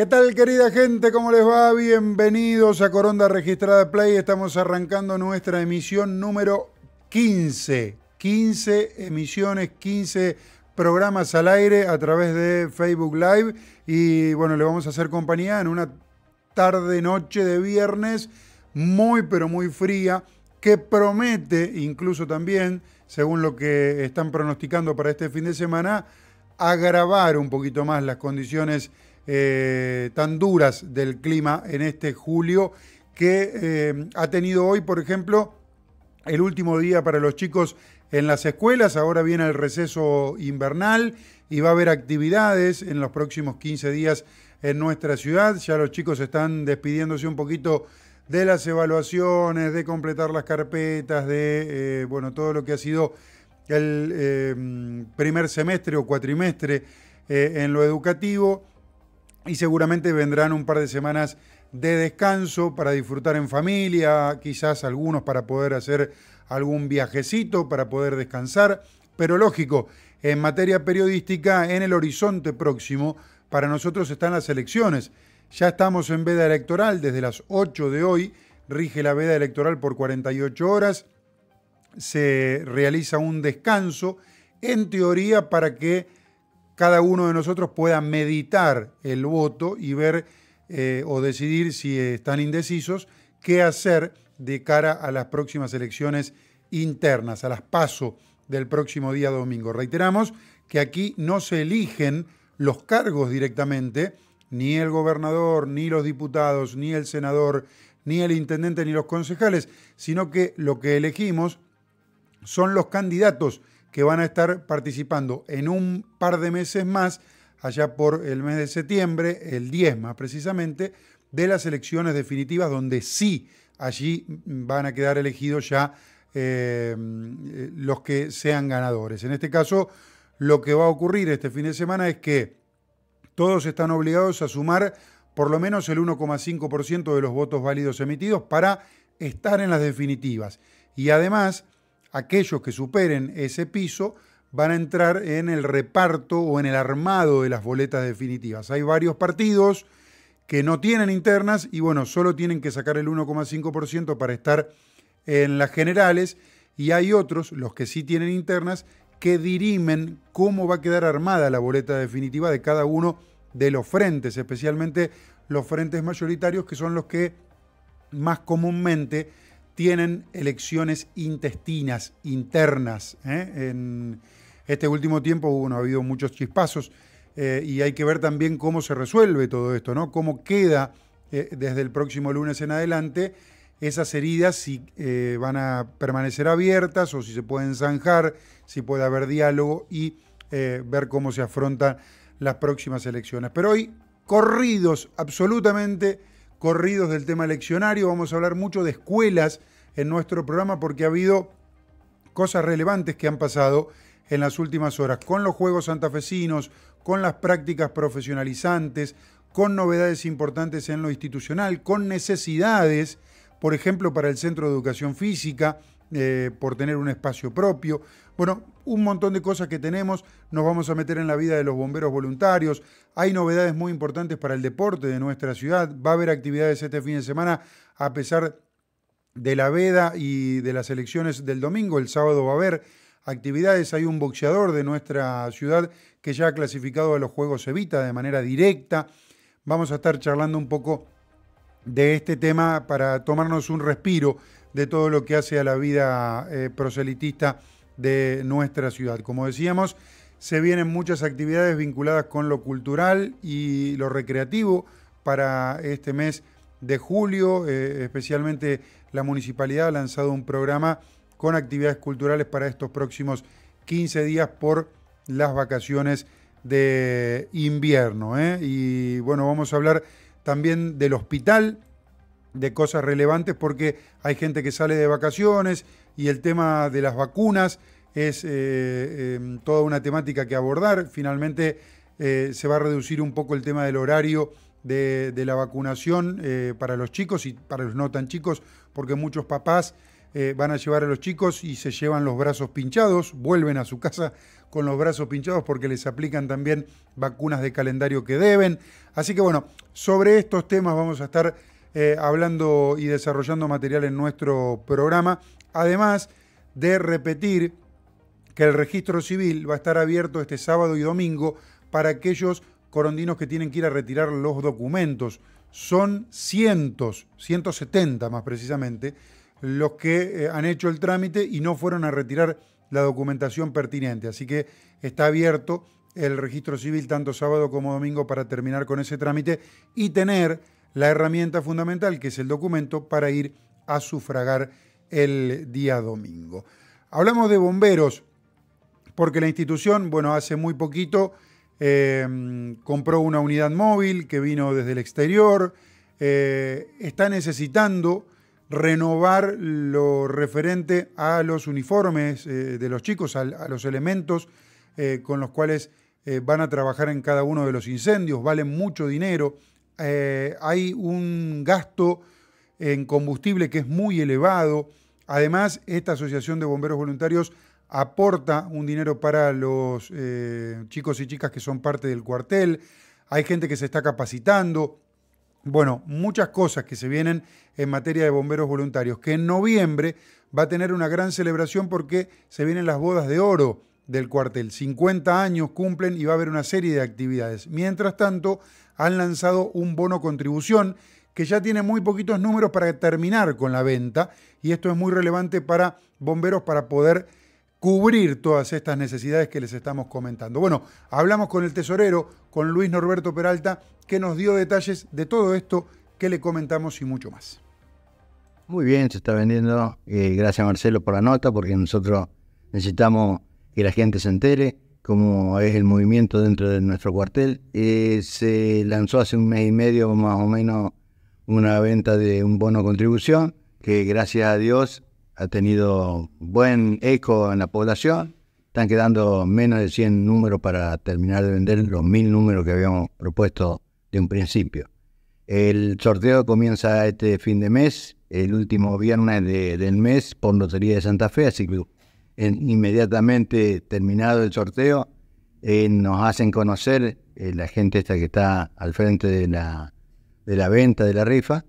¿Qué tal querida gente? ¿Cómo les va? Bienvenidos a Coronda Registrada Play. Estamos arrancando nuestra emisión número 15. 15 emisiones, 15 programas al aire a través de Facebook Live. Y bueno, le vamos a hacer compañía en una tarde, noche de viernes muy pero muy fría que promete incluso también, según lo que están pronosticando para este fin de semana, agravar un poquito más las condiciones eh, tan duras del clima en este julio que eh, ha tenido hoy, por ejemplo, el último día para los chicos en las escuelas, ahora viene el receso invernal y va a haber actividades en los próximos 15 días en nuestra ciudad, ya los chicos están despidiéndose un poquito de las evaluaciones, de completar las carpetas, de eh, bueno, todo lo que ha sido el primer semestre o cuatrimestre en lo educativo y seguramente vendrán un par de semanas de descanso para disfrutar en familia, quizás algunos para poder hacer algún viajecito, para poder descansar, pero lógico, en materia periodística, en el horizonte próximo, para nosotros están las elecciones. Ya estamos en veda electoral, desde las 8 de hoy rige la veda electoral por 48 horas, se realiza un descanso, en teoría para que cada uno de nosotros pueda meditar el voto y ver eh, o decidir si están indecisos qué hacer de cara a las próximas elecciones internas, a las paso del próximo día domingo. Reiteramos que aquí no se eligen los cargos directamente, ni el gobernador, ni los diputados, ni el senador, ni el intendente, ni los concejales, sino que lo que elegimos son los candidatos que van a estar participando en un par de meses más, allá por el mes de septiembre, el 10 más precisamente, de las elecciones definitivas, donde sí allí van a quedar elegidos ya eh, los que sean ganadores. En este caso, lo que va a ocurrir este fin de semana es que todos están obligados a sumar por lo menos el 1,5% de los votos válidos emitidos para estar en las definitivas. Y además, aquellos que superen ese piso van a entrar en el reparto o en el armado de las boletas definitivas. Hay varios partidos que no tienen internas y bueno, solo tienen que sacar el 1,5% para estar en las generales y hay otros, los que sí tienen internas, que dirimen cómo va a quedar armada la boleta definitiva de cada uno de los frentes, especialmente los frentes mayoritarios que son los que más comúnmente tienen elecciones intestinas, internas. ¿eh? En este último tiempo ha habido muchos chispazos eh, y hay que ver también cómo se resuelve todo esto, ¿no? Cómo queda eh, desde el próximo lunes en adelante esas heridas, si van a permanecer abiertas o si se pueden zanjar, si puede haber diálogo y ver cómo se afrontan las próximas elecciones. Pero hoy, corridos absolutamente corridos del tema eleccionario, vamos a hablar mucho de escuelas en nuestro programa porque ha habido cosas relevantes que han pasado en las últimas horas, con los Juegos Santafesinos, con las prácticas profesionalizantes, con novedades importantes en lo institucional, con necesidades, por ejemplo, para el Centro de Educación Física, eh, por tener un espacio propio. Bueno, un montón de cosas que tenemos, nos vamos a meter en la vida de los bomberos voluntarios, hay novedades muy importantes para el deporte de nuestra ciudad, va a haber actividades este fin de semana, a pesar de la veda y de las elecciones del domingo. El sábado va a haber actividades. Hay un boxeador de nuestra ciudad que ya ha clasificado a los Juegos Evita de manera directa. Vamos a estar charlando un poco de este tema para tomarnos un respiro de todo lo que hace a la vida eh, proselitista de nuestra ciudad. Como decíamos, se vienen muchas actividades vinculadas con lo cultural y lo recreativo para este mes de julio, eh, especialmente la municipalidad ha lanzado un programa con actividades culturales para estos próximos 15 días por las vacaciones de invierno. ¿eh? Y bueno, vamos a hablar también del hospital, de cosas relevantes, porque hay gente que sale de vacaciones y el tema de las vacunas es eh, em, toda una temática que abordar. Finalmente eh, se va a reducir un poco el tema del horario de la vacunación para los chicos y para los no tan chicos porque muchos papás eh, van a llevar a los chicos y se llevan los brazos pinchados, vuelven a su casa con los brazos pinchados porque les aplican también vacunas de calendario que deben. Así que bueno, sobre estos temas vamos a estar eh, hablando y desarrollando material en nuestro programa, además de repetir que el registro civil va a estar abierto este sábado y domingo para aquellos corondinos que tienen que ir a retirar los documentos son cientos, 170 más precisamente, los que eh, han hecho el trámite y no fueron a retirar la documentación pertinente. Así que está abierto el registro civil tanto sábado como domingo para terminar con ese trámite y tener la herramienta fundamental que es el documento para ir a sufragar el día domingo. Hablamos de bomberos porque la institución, bueno, hace muy poquito Em, compró una unidad móvil que vino desde el exterior. Eh, está necesitando renovar lo referente a los uniformes eh, de los chicos, a, a los elementos eh, con los cuales van a trabajar en cada uno de los incendios. Valen mucho dinero. hay un gasto en combustible que es muy elevado. Además, esta Asociación de Bomberos Voluntarios aporta un dinero para los eh, chicos y chicas que son parte del cuartel, hay gente que se está capacitando, bueno, muchas cosas que se vienen en materia de bomberos voluntarios, que en noviembre va a tener una gran celebración porque se vienen las bodas de oro del cuartel. 50 años cumplen y va a haber una serie de actividades. Mientras tanto, han lanzado un bono contribución que ya tiene muy poquitos números para terminar con la venta y esto es muy relevante para bomberos para poder cubrir todas estas necesidades que les estamos comentando. Bueno, hablamos con el tesorero, con Luis Norberto Peralta, que nos dio detalles de todo esto que le comentamos y mucho más. Muy bien, se está vendiendo. Eh, gracias Marcelo por la nota, porque nosotros necesitamos que la gente se entere cómo es el movimiento dentro de nuestro cuartel. Eh, se lanzó hace un mes y medio más o menos una venta de un bono contribución, que gracias a Dios ha tenido buen eco en la población. Están quedando menos de 100 números para terminar de vender los 1000 números que habíamos propuesto de un principio. El sorteo comienza este fin de mes, el último viernes del mes por Lotería de Santa Fe, así que inmediatamente terminado el sorteo eh, nos hacen conocer eh, la gente esta que está al frente de la, de la venta de la rifa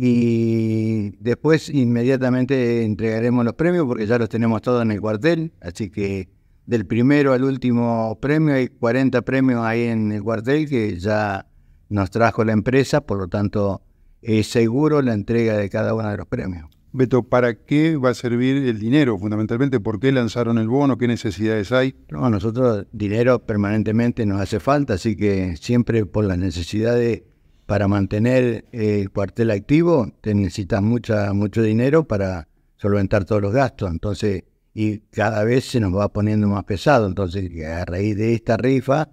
y después inmediatamente entregaremos los premios porque ya los tenemos todos en el cuartel. Así que del primero al último premio hay 40 premios ahí en el cuartel que ya nos trajo la empresa. Por lo tanto, es seguro la entrega de cada uno de los premios. Beto, ¿para qué va a servir el dinero fundamentalmente? ¿Por qué lanzaron el bono? ¿Qué necesidades hay? No, a nosotros dinero permanentemente nos hace falta, así que siempre por las necesidades para mantener eh, el cuartel activo te necesitas mucha, mucho dinero para solventar todos los gastos. Entonces, y cada vez se nos va poniendo más pesado. Entonces, a raíz de esta rifa,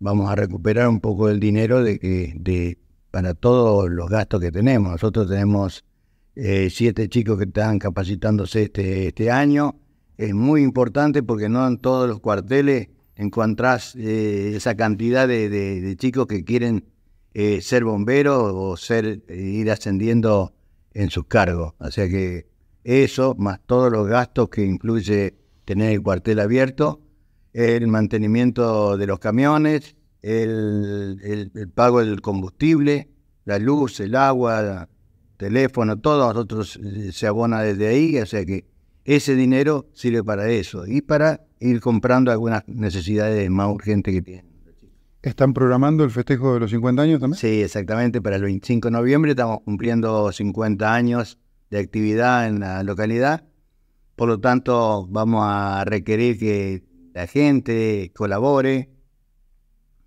vamos a recuperar un poco del dinero de, de para todos los gastos que tenemos. Nosotros tenemos eh, siete chicos que están capacitándose este, este año. Es muy importante porque no en todos los cuarteles encontrás eh, esa cantidad de, de chicos que quieren eh, ser bombero o ser eh, ir ascendiendo en sus cargos. O sea que eso, más todos los gastos que incluye tener el cuartel abierto, el mantenimiento de los camiones, el, pago del combustible, la luz, el agua, el teléfono, todo nosotros eh, se abona desde ahí, o sea que ese dinero sirve para eso y para ir comprando algunas necesidades más urgentes que tienen. ¿Están programando el festejo de los 50 años también? Sí, exactamente. Para el 25 de noviembre estamos cumpliendo 50 años de actividad en la localidad. Por lo tanto, vamos a requerir que la gente colabore.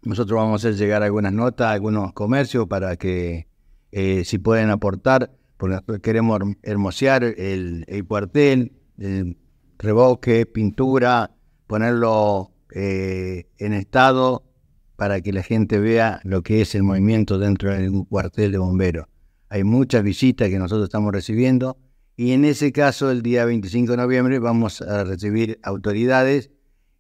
Nosotros vamos a hacer llegar algunas notas, algunos comercios para que eh, si pueden aportar, porque queremos hermosear el, cuartel, revoque, pintura, ponerlo eh, en estado para que la gente vea lo que es el movimiento dentro del cuartel de bomberos. Hay muchas visitas que nosotros estamos recibiendo y en ese caso el día 25 de noviembre vamos a recibir autoridades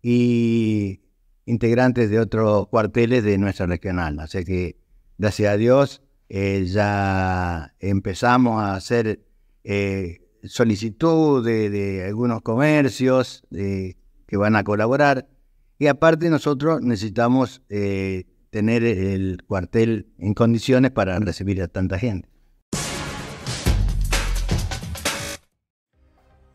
y integrantes de otros cuarteles de nuestra regional. Así que, gracias a Dios, eh, ya empezamos a hacer eh, solicitud de, algunos comercios eh, que van a colaborar. Y aparte nosotros necesitamos eh, tener el cuartel en condiciones para recibir a tanta gente.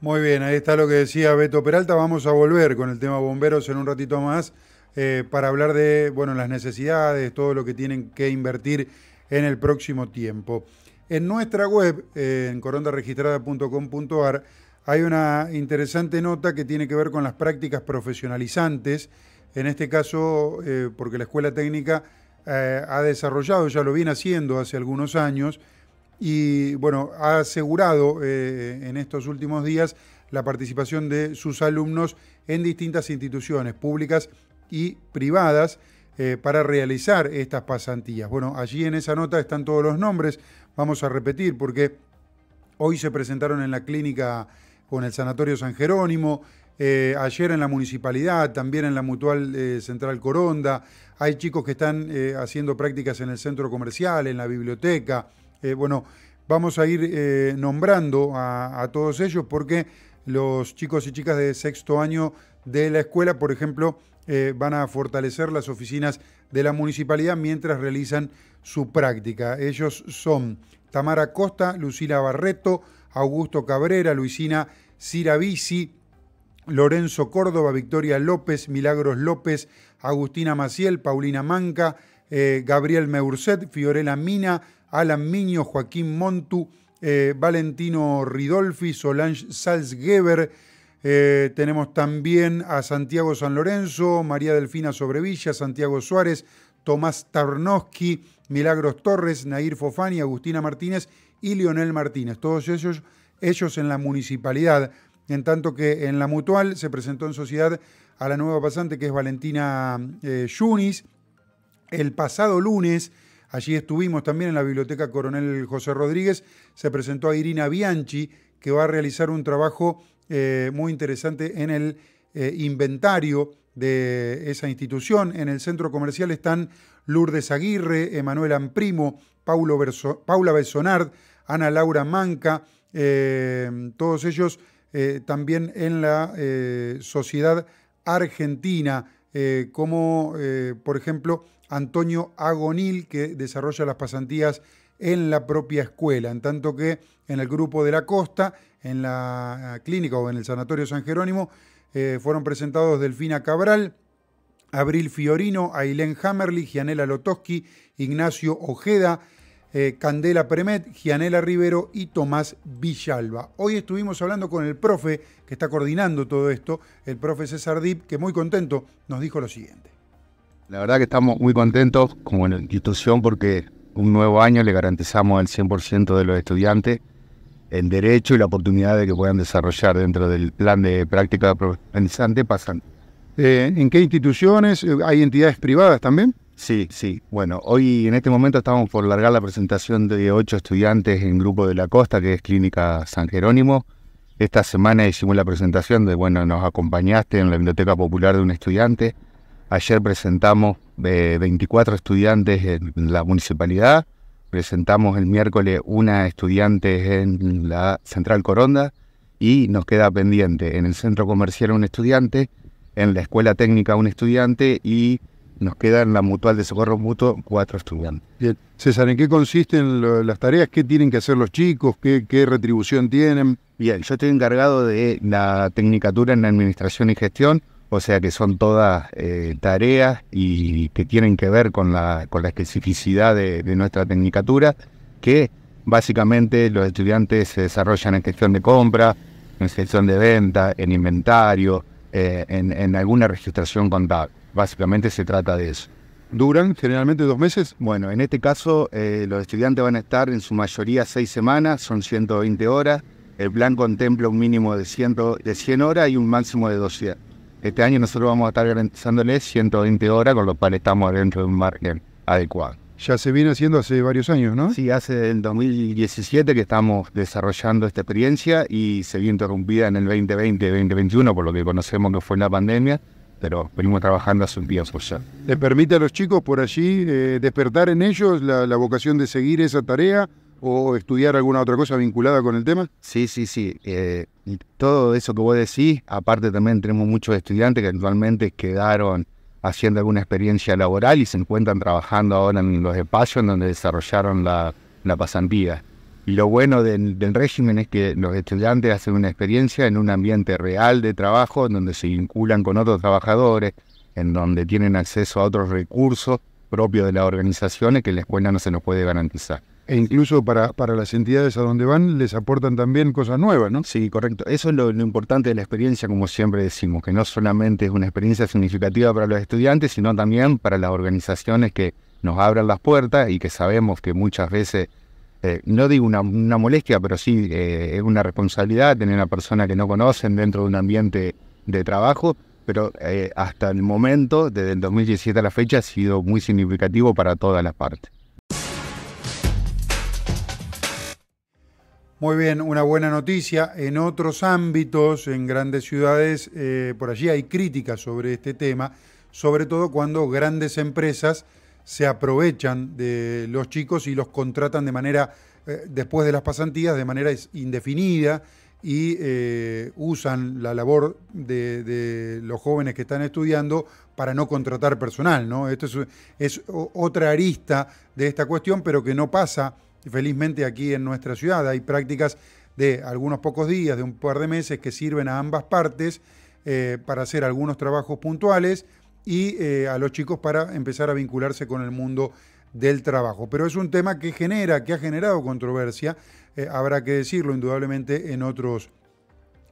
Muy bien, ahí está lo que decía Beto Peralta. Vamos a volver con el tema bomberos en un ratito más eh, para hablar de bueno, las necesidades, todo lo que tienen que invertir en el próximo tiempo. En nuestra web, eh, en corondaregistrada.com.ar, hay una interesante nota que tiene que ver con las prácticas profesionalizantes. En este caso, eh, porque la escuela técnica eh, ha desarrollado, ya lo viene haciendo hace algunos años, y bueno, ha asegurado eh, en estos últimos días la participación de sus alumnos en distintas instituciones públicas y privadas para realizar estas pasantías. Bueno, allí en esa nota están todos los nombres, vamos a repetir porque hoy se presentaron en la clínica con el Sanatorio San Jerónimo, eh, ayer en la municipalidad, también en la Mutual eh, Central Coronda, hay chicos que están eh, haciendo prácticas en el centro comercial, en la biblioteca. bueno, vamos a ir nombrando a, todos ellos porque los chicos y chicas de sexto año de la escuela, por ejemplo, van a fortalecer las oficinas de la municipalidad mientras realizan su práctica. Ellos son Tamara Costa, Lucila Barreto, Augusto Cabrera, Luisina Siravici, Lorenzo Córdoba, Victoria López, Milagros López, Agustina Maciel, Paulina Manca, eh, Gabriel Meurset, Fiorella Mina, Alan Miño, Joaquín Montu, eh, Valentino Ridolfi, Solange Salzgeber. Eh, tenemos también a Santiago San Lorenzo, María Delfina Sobrevilla, Santiago Suárez, Tomás Tarnowski, Milagros Torres, Nair Fofani, Agustina Martínez y Lionel Martínez. Todos ellos ellos en la municipalidad, en tanto que en la mutual se presentó en sociedad a la nueva pasante que es Valentina eh, Yunis. El pasado lunes, allí estuvimos también en la biblioteca Coronel José Rodríguez, se presentó a Irina Bianchi, que va a realizar un trabajo eh, muy interesante en el eh, inventario de esa institución. En el centro comercial están Lourdes Aguirre, Emanuel Amprimo, Paula Besonard, Ana Laura Manca, Em, todos ellos eh, también en la eh, sociedad argentina, eh, como por ejemplo Antonio Agonil, que desarrolla las pasantías en la propia escuela, en tanto que en el grupo de la costa, en la clínica o en el Sanatorio San Jerónimo, fueron presentados Delfina Cabral, Abril Fiorino, Ailén Hammerly, Gianela Lotoski, Ignacio Ojeda, eh, Candela Premet, Gianela Rivero y Tomás Villalba. Hoy estuvimos hablando con el profe que está coordinando todo esto, el profe César Dip, que muy contento nos dijo lo siguiente. La verdad que estamos muy contentos como la institución porque un nuevo año le garantizamos al 100% de los estudiantes el derecho y la oportunidad de que puedan desarrollar dentro del plan de práctica de pasan. Eh, ¿En qué instituciones? Eh, ¿Hay entidades privadas también? Sí, sí. Bueno, hoy en este momento estamos por largar la presentación de ocho estudiantes en Grupo de la Costa, que es Clínica San Jerónimo. Esta semana hicimos la presentación de, bueno, nos acompañaste en la Biblioteca Popular de un estudiante. Ayer presentamos 24 eh, estudiantes en la municipalidad. Presentamos el miércoles una estudiante en la Central Coronda. Y nos queda pendiente en el Centro Comercial un estudiante, en la Escuela Técnica un estudiante y nos queda en la mutual de socorro mutuo cuatro estudiantes. Bien. César, ¿en qué consisten las tareas? ¿Qué tienen que hacer los chicos? ¿Qué, retribución tienen? Bien, yo estoy encargado de la tecnicatura en administración y gestión, o sea que son todas eh, tareas y que tienen que ver con la, con la especificidad de, nuestra tecnicatura, que básicamente los estudiantes se desarrollan en gestión de compra, en gestión de venta, en inventario, eh, en, en alguna registración contable. Básicamente se trata de eso. ¿Duran generalmente dos meses? Bueno, en este caso eh, los estudiantes van a estar en su mayoría seis semanas, son 120 horas. El plan contempla un mínimo de 100, de 100 horas y un máximo de 200. Este año nosotros vamos a estar garantizándoles 120 horas, con lo cual estamos dentro de un margen adecuado. Ya se viene haciendo hace varios años, ¿no? Sí, hace el 2017 que estamos desarrollando esta experiencia y se vio interrumpida en el 2020-2021, por lo que conocemos que fue la pandemia pero venimos trabajando hace un tiempo ya. ¿Le permite a los chicos por allí eh, despertar en ellos la, vocación de seguir esa tarea o estudiar alguna otra cosa vinculada con el tema? Sí, sí, sí. Eh, todo eso que vos decís, aparte también tenemos muchos estudiantes que actualmente quedaron haciendo alguna experiencia laboral y se encuentran trabajando ahora en los espacios donde desarrollaron la pasantía. Y lo bueno del, régimen es que los estudiantes hacen una experiencia en un ambiente real de trabajo, en donde se vinculan con otros trabajadores, en donde tienen acceso a otros recursos propios de las organizaciones que la escuela no se nos puede garantizar. E incluso para, para las entidades a donde van les aportan también cosas nuevas, ¿no? Sí, correcto. Eso es lo, lo importante de la experiencia, como siempre decimos, que no solamente es una experiencia significativa para los estudiantes, sino también para las organizaciones que nos abran las puertas y que sabemos que muchas veces eh, no digo una, molestia, pero sí eh, es una responsabilidad tener una persona que no conocen dentro de un ambiente de trabajo, pero eh, hasta el momento, desde el 2017 a la fecha, ha sido muy significativo para todas las partes. Muy bien, una buena noticia. En otros ámbitos, en grandes ciudades, por allí hay críticas sobre este tema, sobre todo cuando grandes empresas se aprovechan de los chicos y los contratan de manera, eh, después de las pasantías, de manera indefinida y eh, usan la labor de, los jóvenes que están estudiando para no contratar personal, ¿no? Esto es, otra arista de esta cuestión, pero que no pasa felizmente aquí en nuestra ciudad. Hay prácticas de algunos pocos días, de un par de meses, que sirven a ambas partes eh, para hacer algunos trabajos puntuales y eh, a los chicos para empezar a vincularse con el mundo del trabajo. Pero es un tema que genera, que ha generado controversia, eh, habrá que decirlo indudablemente en otros,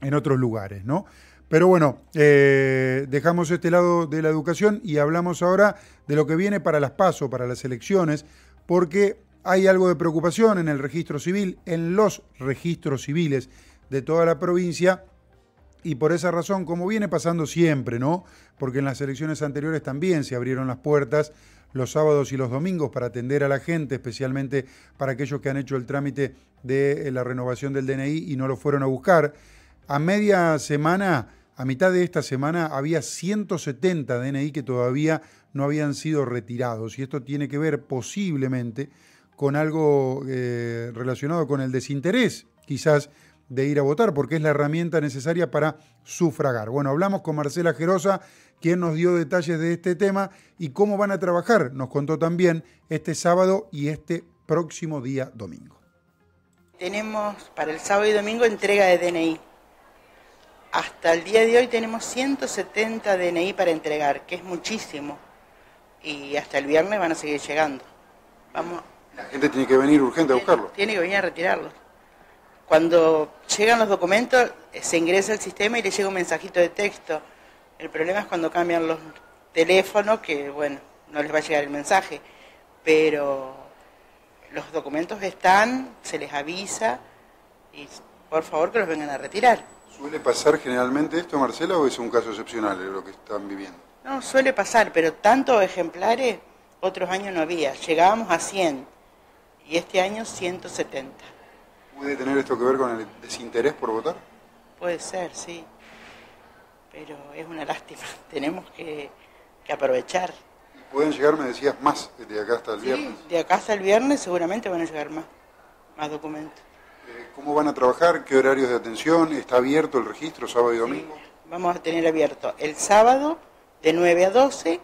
en otros lugares, ¿no? Pero bueno, eh, dejamos este lado de la educación y hablamos ahora de lo que viene para las PASO, para las elecciones, porque hay algo de preocupación en el registro civil, en los registros civiles de toda la provincia, y por esa razón, como viene pasando siempre, ¿no? Porque en las elecciones anteriores también se abrieron las puertas los sábados y los domingos para atender a la gente, especialmente para aquellos que han hecho el trámite de eh, la renovación del DNI y no lo fueron a buscar. A media semana, a mitad de esta semana, había 170 DNI que todavía no habían sido retirados. Y esto tiene que ver posiblemente con algo eh, relacionado con el desinterés, quizás de ir a votar, porque es la herramienta necesaria para sufragar. Bueno, hablamos con Marcela Gerosa, quien nos dio detalles de este tema y cómo van a trabajar, nos contó también, este sábado y este próximo día domingo. Tenemos para el sábado y domingo entrega de DNI. Hasta el día de hoy tenemos 170 DNI para entregar, que es muchísimo. Y hasta el viernes van a seguir llegando. Vamos. La gente tiene que venir urgente a buscarlo. Tiene que venir a retirarlos. Cuando llegan los documentos, eh, se ingresa al sistema y le llega un mensajito de texto. El problema es cuando cambian los teléfonos, que bueno, no les va a llegar el mensaje, pero los documentos están, se les avisa y por favor que los vengan a retirar. ¿Suele pasar generalmente esto, Marcela, o es un caso excepcional lo que están viviendo? No, suele pasar, pero tantos ejemplares otros años no había. Llegábamos a 100 y este año 170. ¿Puede tener esto que ver con el desinterés por votar? Puede ser, sí. Pero es una lástima. Tenemos que, aprovechar. pueden llegar, me decías, más de acá hasta el sí, viernes? De acá hasta el viernes seguramente van a llegar más, más documentos. Eh, ¿Cómo van a trabajar? ¿Qué horarios de atención? ¿Está abierto el registro sábado y domingo? vamos a tener abierto el sábado de 9 a 12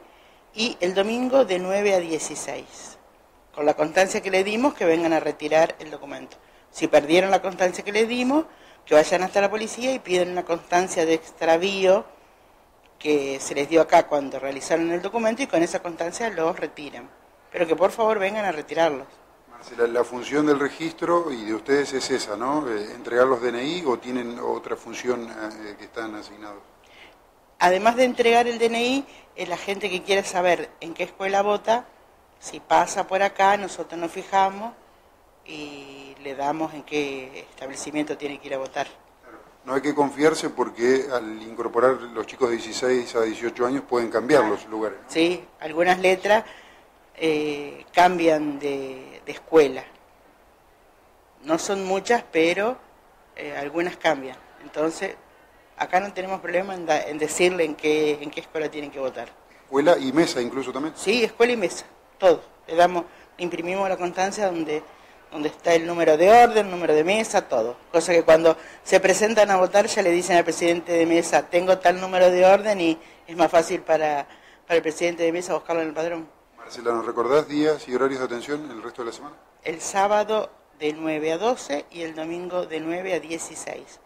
y el domingo de 9 a 16, con la constancia que le dimos que vengan a retirar el documento. Si perdieron la constancia que les dimos, que vayan hasta la policía y piden una constancia de extravío que se les dio acá cuando realizaron el documento y con esa constancia los retiran. Pero que por favor vengan a retirarlos. Marcela, la función del registro y de ustedes es esa, ¿no? Eh, ¿Entregar los DNI o tienen otra función eh, que están asignados? Además de entregar el DNI, eh, la gente que quiera saber en qué escuela vota, si pasa por acá, nosotros nos fijamos y le damos en qué establecimiento tiene que ir a votar. No hay que confiarse porque al incorporar los chicos de 16 a 18 años pueden cambiar los lugares. Sí, algunas letras eh, cambian de, escuela. No son muchas, pero eh, algunas cambian. Entonces, acá no tenemos problema en, en decirle en qué, en qué escuela tienen que votar. Escuela y mesa incluso también. Sí, escuela y mesa, todo. Le damos, imprimimos la constancia donde donde está el número de orden, número de mesa, todo. Cosa que cuando se presentan a votar ya le dicen al presidente de mesa, tengo tal número de orden y es más fácil para, para el presidente de mesa buscarlo en el padrón. Marcela, ¿nos recordás días y horarios de atención el resto de la semana? El sábado de 9 a 12 y el domingo de 9 a 16.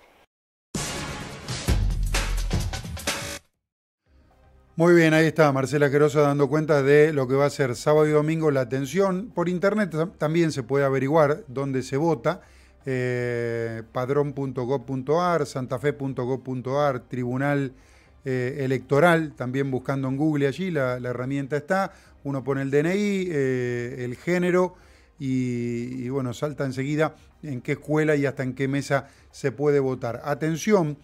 Muy bien, ahí está Marcela Querosa dando cuenta de lo que va a ser sábado y domingo la atención. Por internet también se puede averiguar dónde se vota. Eh, padrón.gov.ar, santafe.gov.ar, tribunal eh, electoral, también buscando en Google allí, la, herramienta está, uno pone el DNI, eh, el género y, y, bueno, salta enseguida en qué escuela y hasta en qué mesa se puede votar. Atención,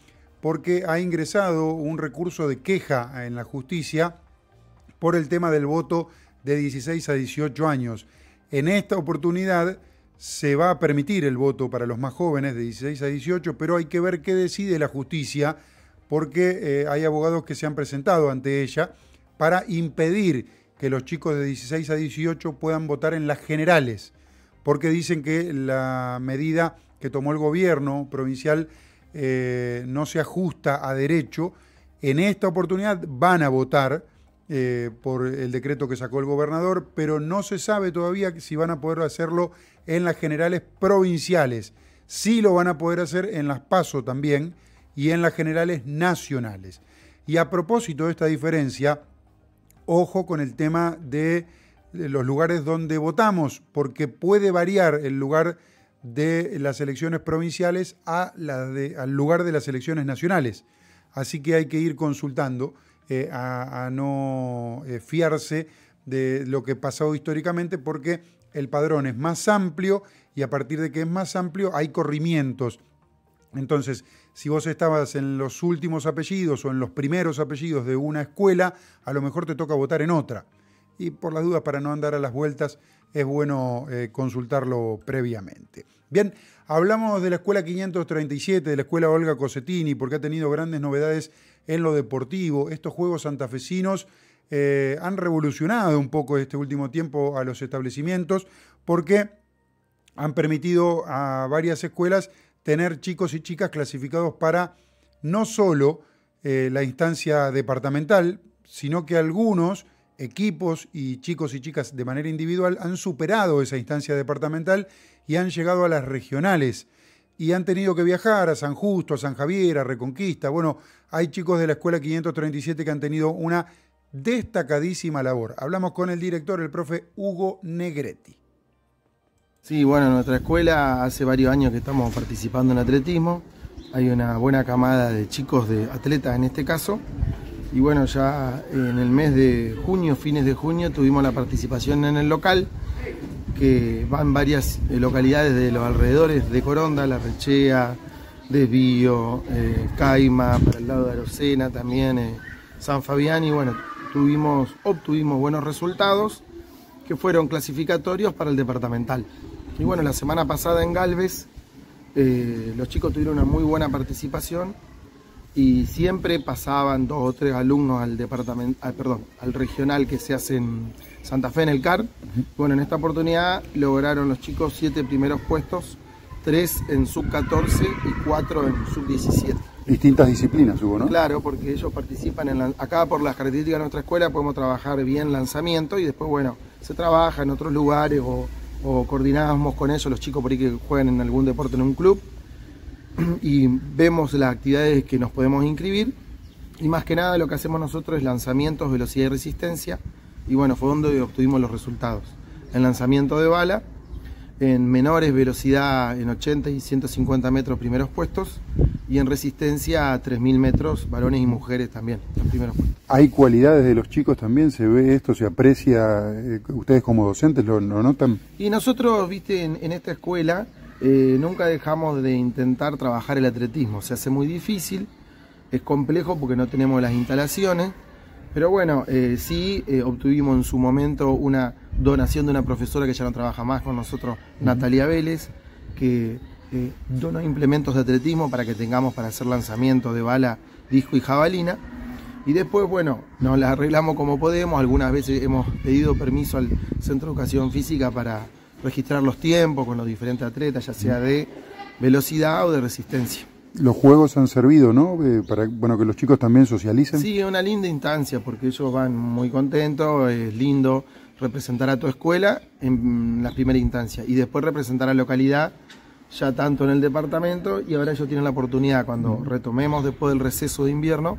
porque ha ingresado un recurso de queja en la justicia por el tema del voto de 16 a 18 años. En esta oportunidad se va a permitir el voto para los más jóvenes de 16 a 18, pero hay que ver qué decide la justicia, porque eh, hay abogados que se han presentado ante ella para impedir que los chicos de 16 a 18 puedan votar en las generales, porque dicen que la medida que tomó el gobierno provincial eh, no se ajusta a derecho, en esta oportunidad van a votar eh, por el decreto que sacó el gobernador, pero no se sabe todavía si van a poder hacerlo en las generales provinciales. Sí lo van a poder hacer en las PASO también y en las generales nacionales. Y a propósito de esta diferencia, ojo con el tema de los lugares donde votamos, porque puede variar el lugar de las elecciones provinciales a al lugar de las elecciones nacionales. Así que hay que ir consultando eh, a, no eh, fiarse de lo que ha pasado históricamente porque el padrón es más amplio y a partir de que es más amplio hay corrimientos. Entonces, si vos estabas en los últimos apellidos o en los primeros apellidos de una escuela, a lo mejor te toca votar en otra y por las dudas, para no andar a las vueltas, es bueno eh, consultarlo previamente. Bien, hablamos de la escuela 537, de la escuela Olga Cosetini, porque ha tenido grandes novedades en lo deportivo. Estos Juegos Santafesinos eh, han revolucionado un poco este último tiempo a los establecimientos, porque han permitido a varias escuelas tener chicos y chicas clasificados para no solo eh, la instancia departamental, sino que algunos equipos y chicos y chicas de manera individual han superado esa instancia departamental y han llegado a las regionales y han tenido que viajar a San Justo, a San Javier, a Reconquista. Bueno, hay chicos de la Escuela 537 que han tenido una destacadísima labor. Hablamos con el director, el profe Hugo Negretti. Sí, bueno, nuestra escuela hace varios años que estamos participando en atletismo. Hay una buena camada de chicos, de atletas en este caso, y bueno, ya en el mes de junio, fines de junio, tuvimos la participación en el local, que van varias eh, localidades de los alrededores de Coronda, La Rechea, Desvío, eh, Caima, para el lado de Arocena también, eh, San Fabián, y bueno, obtuvimos buenos resultados que fueron clasificatorios para el departamental. Y bueno, la semana pasada en Galvez los chicos tuvieron una muy buena participación y siempre pasaban dos o tres alumnos al departamento, al, ah, perdón, al regional que se hace en Santa Fe en el CAR. Bueno, en esta oportunidad lograron los chicos siete primeros puestos, tres en sub 14 y cuatro en sub 17. Distintas disciplinas hubo, ¿no? Claro, porque ellos participan en la, acá por las características de nuestra escuela podemos trabajar bien lanzamiento y después bueno, se trabaja en otros lugares o, coordinamos con ellos los chicos por ahí que juegan en algún deporte en un club y vemos las actividades que nos podemos inscribir. Y más que nada lo que hacemos nosotros es lanzamientos, velocidad y resistencia. Y bueno, fue donde obtuvimos los resultados. En lanzamiento de bala, en menores velocidad en 80 y 150 metros primeros puestos. Y en resistencia a 3.000 metros, varones y mujeres también, primeros ¿Hay cualidades de los chicos también? ¿Se ve esto? ¿Se aprecia? Eh, ¿Ustedes como docentes lo, notan? Y nosotros, viste, en, en esta escuela eh, nunca dejamos de intentar trabajar el atletismo. Se hace muy difícil, es complejo porque no tenemos las instalaciones, pero bueno, eh, sí eh, obtuvimos en su momento una donación de una profesora que ya no trabaja más con nosotros, Natalia Vélez, que donó implementos de atletismo para que tengamos para hacer lanzamientos de bala, disco y jabalina. Y después, bueno, nos las arreglamos como podemos. Algunas veces hemos pedido permiso al Centro de Educación Física para registrar los tiempos con los diferentes atletas, ya sea de velocidad o de resistencia. Los juegos han servido, ¿no? Eh, para bueno, que los chicos también socialicen. Sí, es una linda instancia porque ellos van muy contentos, es lindo representar a tu escuela en la primera instancia y después representar a la localidad ya tanto en el departamento y ahora ellos tienen la oportunidad cuando retomemos después del receso de invierno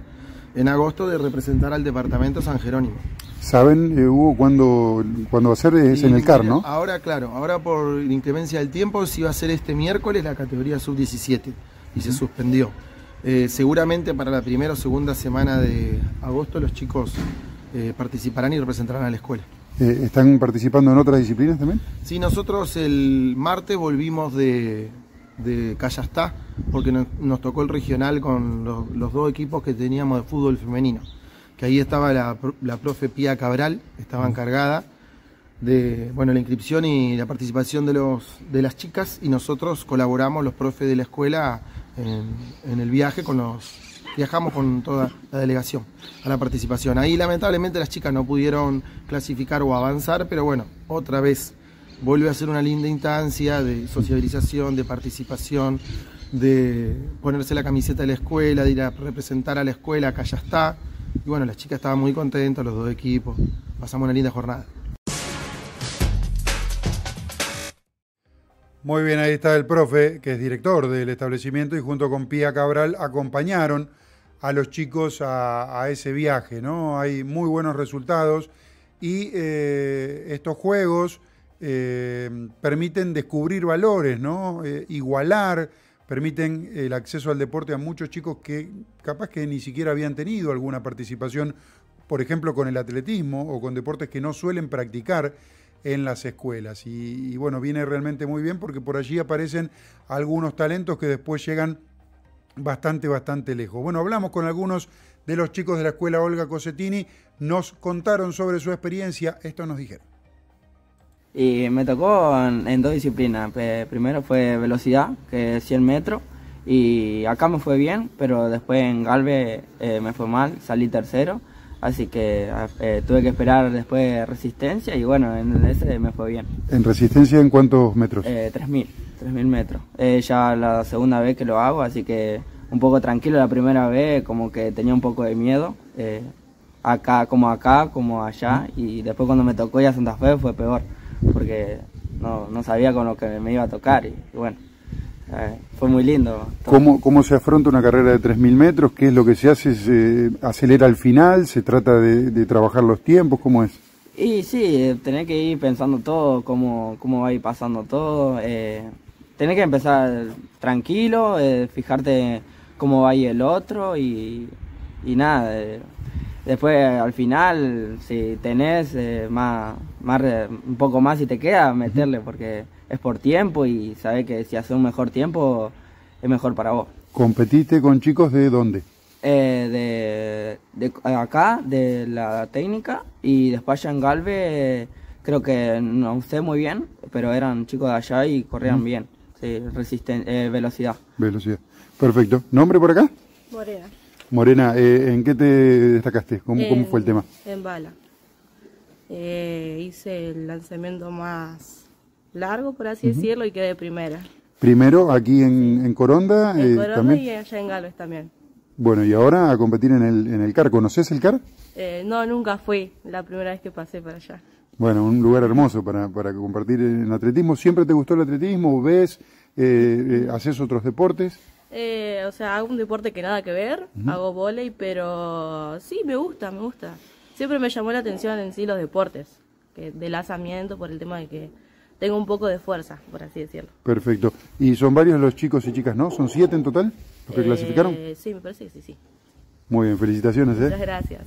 en agosto de representar al departamento San Jerónimo saben, eh, Hugo, cuándo, va a ser, es en el CAR, ¿no? Ahora, claro, ahora por inclemencia del tiempo, sí va a ser este miércoles la categoría sub-17 y se suspendió. Eh, seguramente para la primera o segunda semana de agosto los chicos eh, participarán y representarán a la escuela. ¿Están participando en otras disciplinas también? Sí, nosotros el martes volvimos de, de Callastá porque nos, tocó el regional con los dos equipos que teníamos de fútbol femenino que ahí estaba la, profe Pía Cabral, estaba encargada de la inscripción y la participación de, los, de las chicas y nosotros colaboramos, los profes de la escuela, en, el viaje con los... Viajamos con toda la delegación a la participación. Ahí lamentablemente las chicas no pudieron clasificar o avanzar, pero bueno, otra vez vuelve a ser una linda instancia de sociabilización, de participación, de ponerse la camiseta de la escuela, de ir a representar a la escuela, acá ya está. Y bueno, las chicas estaban muy contentas, los dos equipos. Pasamos una linda jornada. Muy bien, ahí está el profe, que es director del establecimiento, y junto con Pía Cabral acompañaron a los chicos a, ese viaje, ¿no? Hay muy buenos resultados y eh, estos juegos eh, permiten descubrir valores, ¿no? Eh, igualar permiten el acceso al deporte a muchos chicos que capaz que ni siquiera habían tenido alguna participación, por ejemplo, con el atletismo o con deportes que no suelen practicar en las escuelas. Y, bueno, viene realmente muy bien porque por allí aparecen algunos talentos que después llegan bastante, bastante lejos. Bueno, hablamos con algunos de los chicos de la escuela Olga Cosetini, nos contaron sobre su experiencia, esto nos dijeron y me tocó en, dos disciplinas. primero fue velocidad, que es 100 metros, y acá me fue bien, pero después en Galve eh, me fue mal, salí tercero, así que eh, tuve que esperar después resistencia y bueno, en ese me fue bien. ¿En resistencia en cuántos metros? 3.000, eh, 3.000 metros. ya la segunda vez que lo hago, así que un poco tranquilo, la primera vez como que tenía un poco de miedo acá como acá, como allá, y después cuando me tocó ya Santa Fe fue peor porque no, sabía con lo que me iba a tocar y, bueno, eh, fue muy lindo. ¿Cómo, se afronta una carrera de 3.000 metros? ¿Qué es lo que se hace? ¿Se acelera al final? ¿Se trata de, trabajar los tiempos? ¿Cómo es? Y sí, eh, tener que ir pensando todo, cómo, va a ir pasando todo. Eh, que empezar tranquilo, eh, fijarte cómo va a ir el otro y, nada. Después eh, al final, si tenés eh, más, un poco más y te queda, meterle, porque es por tiempo y sabes que si hace un mejor tiempo es mejor para vos. ¿Competiste con chicos de dónde? Eh, de, acá, de la técnica, y después allá en Galve, creo que no usé muy bien, pero eran chicos de allá y corrían bien. resisten velocidad. Velocidad. Perfecto. ¿Nombre por acá? Morena. Morena, eh, ¿en qué te destacaste? ¿Cómo, fue el tema? En bala. Eh, hice el lanzamiento más largo, por así decirlo, y quedé primera. Primero aquí en, Coronda. En eh, Coronda y allá en Galvez también. Bueno, y ahora a competir en el, en el CAR. ¿Conoces el CAR? no, nunca fui. La primera vez que pasé para allá. Bueno, un lugar hermoso para, para compartir en atletismo. ¿Siempre te gustó el atletismo? ¿Ves? ¿Haces otros deportes? Eh, o sea, hago un deporte que nada que ver, hago volei, pero sí, me gusta, me gusta. Siempre me llamó la atención en sí los deportes, que, de lanzamiento, por el tema de que tengo un poco de fuerza, por así decirlo. Perfecto. ¿Y son varios los chicos y chicas, no? ¿Son siete en total los que eh, clasificaron? Sí, me parece que sí, sí. Muy bien, felicitaciones. ¿eh? Muchas gracias.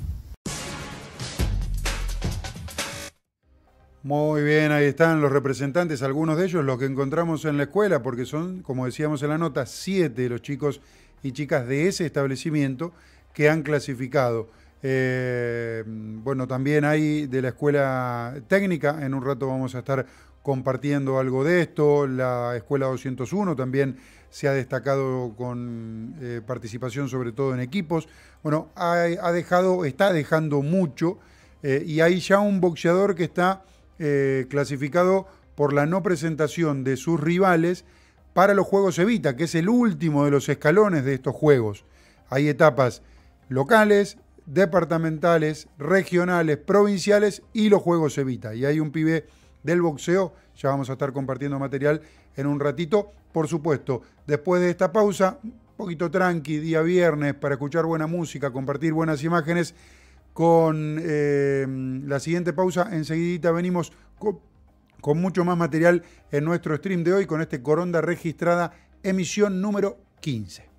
Muy bien, ahí están los representantes, algunos de ellos los que encontramos en la escuela, porque son, como decíamos en la nota, siete los chicos y chicas de ese establecimiento que han clasificado. Eh, bueno, también hay de la escuela técnica, en un rato vamos a estar compartiendo algo de esto, la escuela 201 también se ha destacado con eh, participación sobre todo en equipos. Bueno, ha, dejado, está dejando mucho eh, y hay ya un boxeador que está eh, clasificado por la no presentación de sus rivales para los Juegos Evita, que es el último de los escalones de estos Juegos. Hay etapas locales, departamentales, regionales, provinciales y los Juegos Evita. Y hay un pibe del boxeo, ya vamos a estar compartiendo material en un ratito. Por supuesto, después de esta pausa, un poquito tranqui, día viernes, para escuchar buena música, compartir buenas imágenes, con eh, la siguiente pausa. Enseguidita venimos con, con, mucho más material en nuestro stream de hoy con este Coronda registrada, emisión número 15.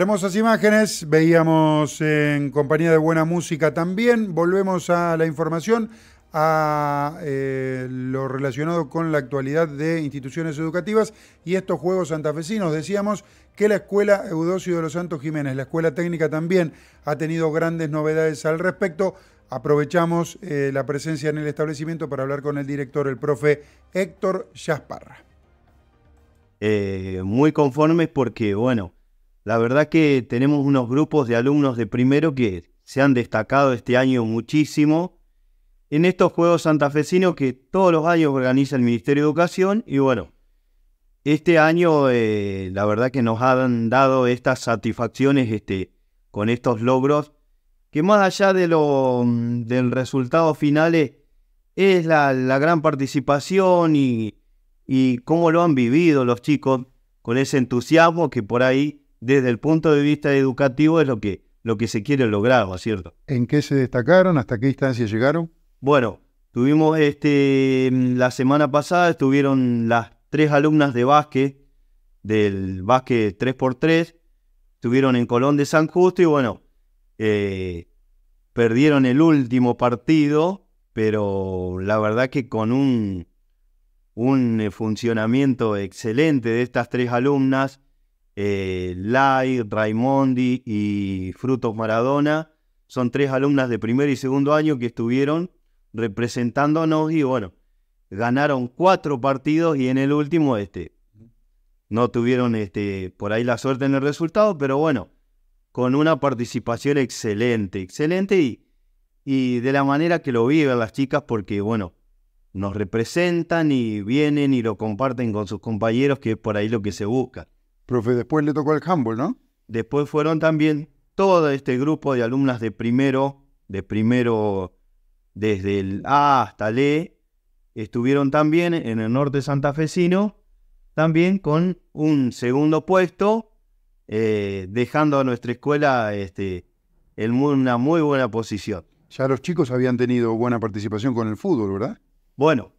Hermosas imágenes, veíamos en compañía de buena música también. Volvemos a la información, a eh, lo relacionado con la actualidad de instituciones educativas y estos Juegos santafesinos. Decíamos que la Escuela Eudocio de los Santos Jiménez, la Escuela Técnica también ha tenido grandes novedades al respecto. Aprovechamos eh, la presencia en el establecimiento para hablar con el director, el profe Héctor Yasparra. Eh, muy conformes porque, bueno, la verdad que tenemos unos grupos de alumnos de primero que se han destacado este año muchísimo en estos Juegos Santafesinos que todos los años organiza el Ministerio de Educación y bueno, este año eh, la verdad que nos han dado estas satisfacciones este, con estos logros que más allá de lo, mm, del resultado final eh, es, la, gran participación y cómo lo han vivido los chicos con ese entusiasmo que por ahí desde el punto de vista educativo es lo que, lo que se quiere lograr, ¿no cierto? ¿En qué se destacaron? ¿Hasta qué instancia llegaron? Bueno, tuvimos este, la semana pasada estuvieron las tres alumnas de básquet, del básquet 3x3, estuvieron en Colón de San Justo y bueno, eh, perdieron el último partido, pero la verdad que con un, un eh, funcionamiento excelente de estas tres alumnas, eh, Lai, Raimondi y Frutos Maradona. Son tres alumnas de primer y segundo año que estuvieron representándonos y bueno, ganaron cuatro partidos y en el último este, no tuvieron este, por ahí la suerte en el resultado, pero bueno, con una participación excelente, excelente y, y de la manera que lo viven las chicas porque bueno, nos representan y vienen y lo comparten con sus compañeros que es por ahí lo que se busca. Profe, después le tocó el handball, ¿no? Después fueron también todo este grupo de alumnas de primero, de primero desde el A hasta el E, estuvieron también en el norte santafesino, también con un segundo puesto, eh, dejando a nuestra escuela este, en una muy buena posición. Ya los chicos habían tenido buena participación con el fútbol, ¿verdad? Bueno,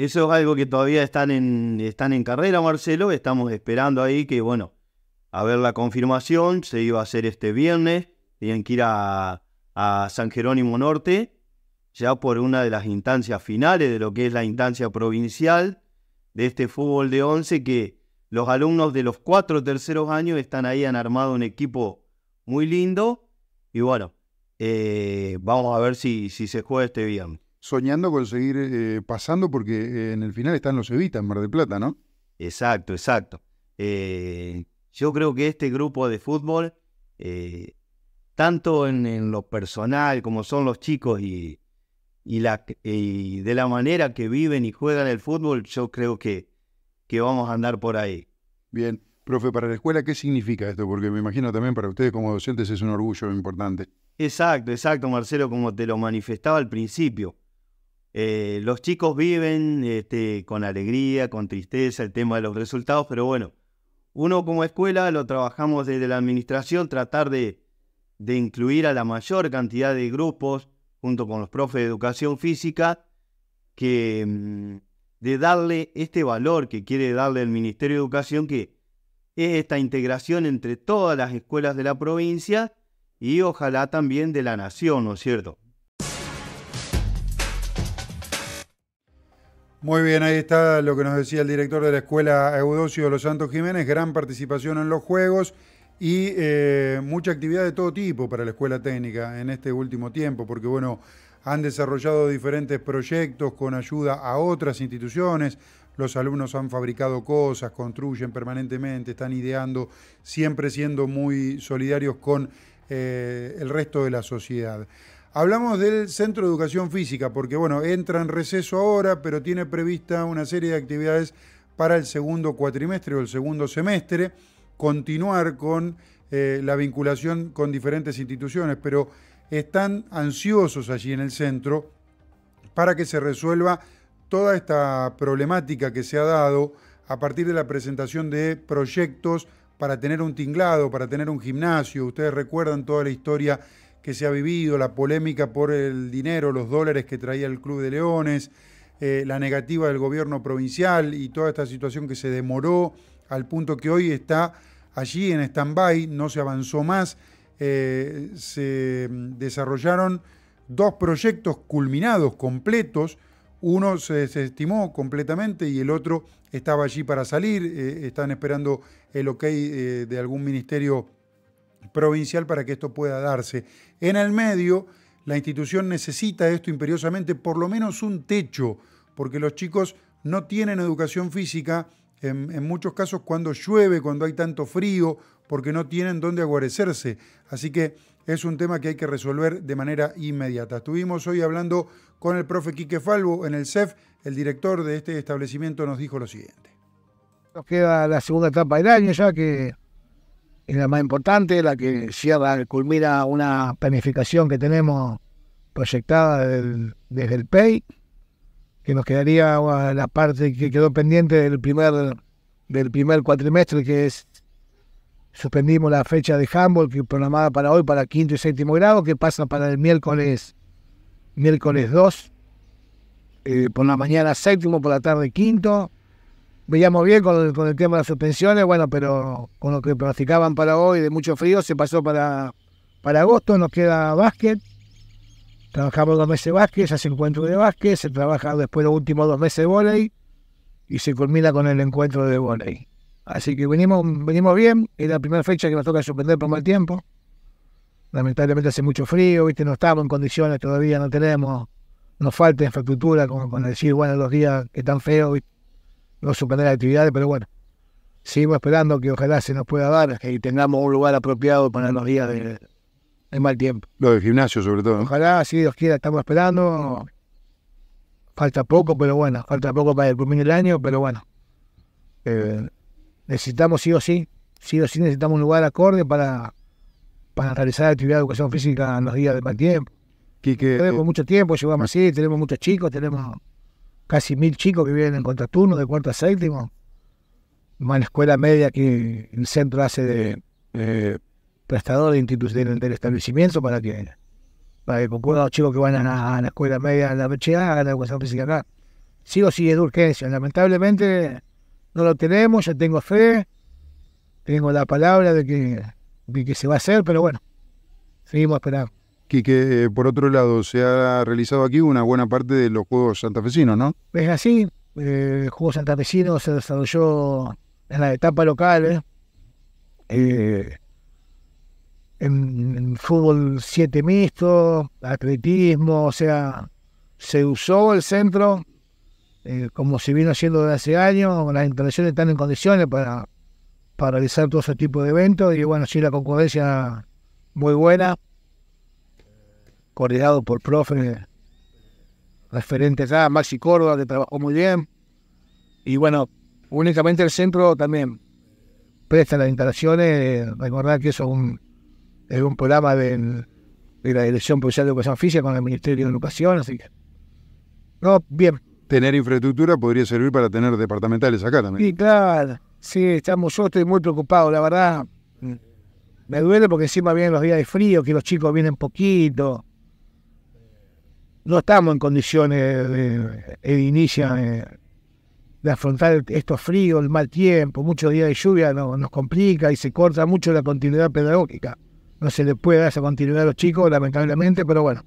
eso es algo que todavía están en, están en carrera, Marcelo. Estamos esperando ahí que, bueno, a ver la confirmación. Se iba a hacer este viernes. Tienen que ir a, San Jerónimo Norte, ya por una de las instancias finales de lo que es la instancia provincial de este fútbol de 11 que los alumnos de los cuatro terceros años están ahí, han armado un equipo muy lindo. Y bueno, eh, vamos a ver si, si se juega este viernes soñando con seguir eh, pasando, porque eh, en el final están los en Mar del Plata, ¿no? Exacto, exacto. Eh, yo creo que este grupo de fútbol, tanto en, lo personal como son los chicos y, la, y de la manera que viven y juegan el fútbol, yo creo que, que vamos a andar por ahí. Bien. Profe, para la escuela, ¿qué significa esto? Porque me imagino también para ustedes como docentes es un orgullo importante. Exacto, exacto, Marcelo, como te lo manifestaba al principio. Eh, los chicos viven este, con alegría, con tristeza el tema de los resultados, pero bueno, uno como escuela lo trabajamos desde la administración, tratar de, incluir a la mayor cantidad de grupos junto con los profes de educación física, mm, de darle este valor que quiere darle el Ministerio de Educación, que es esta integración entre todas las escuelas de la provincia y ojalá también de la nación, ¿no es cierto? Muy bien, ahí está lo que nos decía el director de la escuela Eudocio Los Santos Jiménez, gran participación en los Juegos y eh, mucha actividad de todo tipo para la escuela técnica en este último tiempo, porque bueno, han desarrollado diferentes proyectos con ayuda a otras instituciones, los alumnos han fabricado cosas, construyen permanentemente, están ideando, siempre siendo muy solidarios con eh, el resto de la sociedad. Hablamos del Centro de Educación Física, porque bueno, entra en receso ahora, pero tiene prevista una serie de actividades para el segundo cuatrimestre o el segundo semestre, continuar con eh, la vinculación con diferentes instituciones, pero están ansiosos allí en el centro para que se resuelva toda esta problemática que se ha dado a partir de la presentación de proyectos para tener un tinglado, para tener un gimnasio. Ustedes recuerdan toda la historia que se ha vivido, la polémica por el dinero, los dólares que traía el Club de Leones, eh, la negativa del gobierno provincial y toda esta situación que se demoró al punto que hoy está allí en stand-by, no se avanzó más, eh, se desarrollaron dos proyectos culminados, completos, uno se desestimó completamente y el otro estaba allí para salir, eh, están esperando el ok de algún ministerio provincial para que esto pueda darse. En el medio, la institución necesita esto imperiosamente, por lo menos un techo, porque los chicos no tienen educación física, en, muchos casos cuando llueve, cuando hay tanto frío, porque no tienen dónde aguarecerse. Así que es un tema que hay que resolver de manera inmediata. Estuvimos hoy hablando con el profe Quique Falvo en el CEF, el director de este establecimiento nos dijo lo siguiente. Nos queda la segunda etapa del año ya que es la más importante, la que cierra, culmina una planificación que tenemos proyectada desde el PEI, que nos quedaría la parte que quedó pendiente del primer, del primer cuatrimestre, que es suspendimos la fecha de Humboldt, que programada para hoy para quinto y séptimo grado, que pasa para el miércoles, miércoles 2, eh, por la mañana séptimo, por la tarde quinto, veíamos bien con, el tema de las suspensiones, bueno, pero con lo que practicaban para hoy de mucho frío se pasó para, agosto, nos queda básquet, trabajamos dos meses de básquet, se hace encuentro de básquet, se trabaja después los últimos dos meses de vóley y se culmina con el encuentro de volei. Así que venimos, venimos bien, es la primera fecha que nos toca suspender por mal tiempo. Lamentablemente hace mucho frío, viste, no estamos en condiciones, todavía no tenemos, nos falta infraestructura, con decir, bueno, los días que están feos, no suspender actividades, pero bueno, seguimos esperando que ojalá se nos pueda dar y tengamos un lugar apropiado para los días de, mal tiempo. Lo del gimnasio, sobre todo. Ojalá, si Dios quiera, estamos esperando. Falta poco, pero bueno, falta poco para el primer del año, pero bueno. Eh, necesitamos sí o sí, sí o sí necesitamos un lugar acorde para, para realizar actividad de educación física en los días de mal tiempo. tenemos eh, mucho tiempo, llevamos ah. así, tenemos muchos chicos, tenemos casi mil chicos que vienen en contraturno de cuarto a séptimo, más la escuela media que el centro hace de prestador de instituciones del establecimiento para que para que los chicos que van a, la escuela media, a la bachillerato, a la educación física acá. Sí o sí es urgencia. Lamentablemente no lo tenemos, yo tengo fe, tengo la palabra de que, de que se va a hacer, pero bueno, seguimos esperando que por otro lado se ha realizado aquí una buena parte de los Juegos Santafesinos, ¿no? Es así, eh, el Juego Santafesino se desarrolló en la etapa local, eh, eh, en, fútbol 7 mixto, atletismo, o sea, se usó el centro como se vino haciendo desde hace años, las instalaciones están en condiciones para, para realizar todo ese tipo de eventos y bueno, sí, la concurrencia muy buena coordinado por profe ...referentes a Maxi Córdoba, que trabajó muy bien. Y bueno, únicamente el centro también presta las instalaciones. Recordar que eso es un, es un programa de, de la Dirección Provincial de Educación Física con el Ministerio de Educación, así que. No, bien. Tener infraestructura podría servir para tener departamentales acá también. Sí, claro. Sí, estamos, yo estoy muy preocupado, la verdad. Me duele porque encima vienen los días de frío, que los chicos vienen poquito no estamos en condiciones de, de eh, de afrontar estos fríos, el mal tiempo, muchos días de lluvia nos complica y se corta mucho la continuidad pedagógica. No se le puede dar esa continuidad a los chicos, lamentablemente, pero bueno,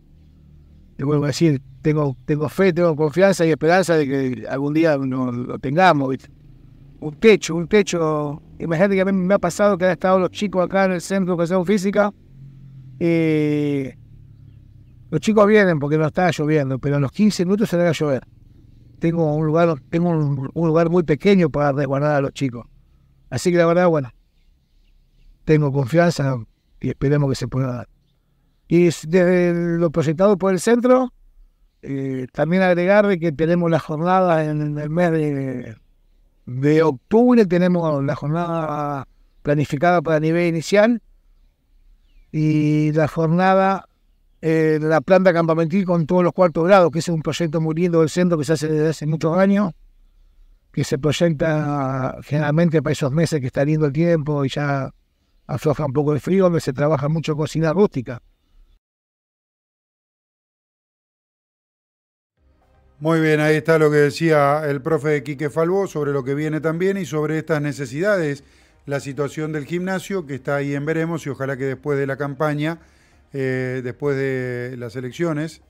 te vuelvo a decir, tengo, tengo fe, tengo confianza y esperanza de que algún día lo tengamos. Un techo, un techo. Imagínate que a mí me ha pasado que han estado los chicos acá en el centro de educación física. Eh, los chicos vienen porque no está lloviendo, pero a los 15 minutos se va a llover. Tengo un lugar, tengo un, lugar muy pequeño para resguardar a los chicos. Así que la verdad, bueno, tengo confianza y esperemos que se pueda dar. Y desde lo proyectado por el centro, eh, también agregar que tenemos la jornada en, el mes de, de octubre, tenemos la jornada planificada para nivel inicial y la jornada la planta campamentil con todos los cuartos grados, que es un proyecto muy lindo del centro que se hace desde hace muchos años, que se proyecta generalmente para esos meses que está lindo el tiempo y ya afloja un poco el frío, donde se trabaja mucho cocina rústica. Muy bien, ahí está lo que decía el profe Quique Falvo sobre lo que viene también y sobre estas necesidades, la situación del gimnasio que está ahí en veremos y ojalá que después de la campaña eh, después de las elecciones